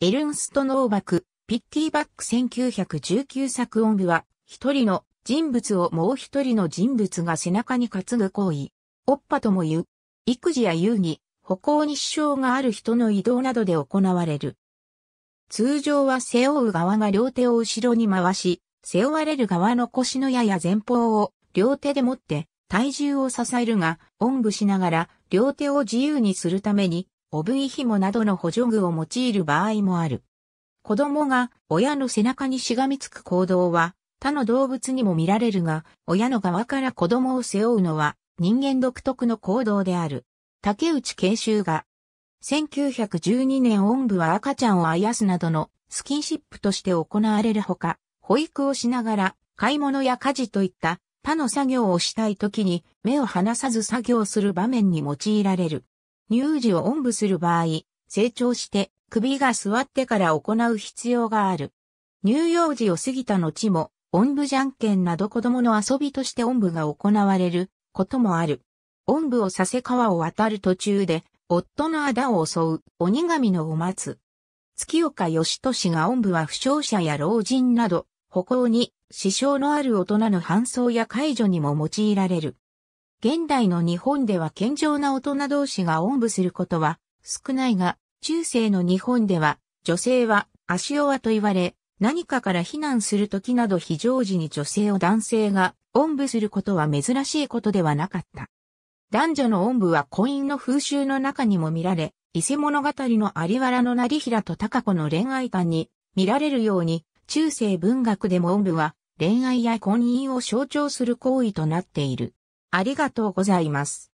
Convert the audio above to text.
エルンスト・ノーバク、ピッティバック1919作音部は、一人の人物をもう一人の人物が背中に担ぐ行為。オッパとも言う。育児や遊戯、歩行に支障がある人の移動などで行われる。通常は背負う側が両手を後ろに回し、背負われる側の腰のやや前方を両手で持って体重を支えるが、おんぶしながら両手を自由にするためにおぶい紐などの補助具を用いる場合もある。子供が親の背中にしがみつく行動は他の動物にも見られるが、親の側から子供を背負うのは人間独特の行動である。竹内慶修が、1912年音部は赤ちゃんをあやすなどのスキンシップとして行われるほか、保育をしながら買い物や家事といった他の作業をしたい時に目を離さず作業する場面に用いられる。乳児をおんぶする場合、成長して首が座ってから行う必要がある。乳幼児を過ぎた後も、おんぶじゃんけんなど子供の遊びとしておんぶが行われることもある。おんぶをさせ川を渡る途中で、夫の仇を襲う鬼神のお待つ。月岡義俊がおんぶは負傷者や老人など、歩行に支障のある大人の搬送や介助にも用いられる。現代の日本では健常な大人同士がおんぶすることは少ないが、中世の日本では女性は足弱と言われ、何かから避難するときなど非常時に女性を男性がおんぶすることは珍しいことではなかった。男女のおんぶは婚姻の風習の中にも見られ、伊勢物語の有原の成平と高子の恋愛観に見られるように、中世文学でもおんぶは恋愛や婚姻を象徴する行為となっている。ありがとうございます。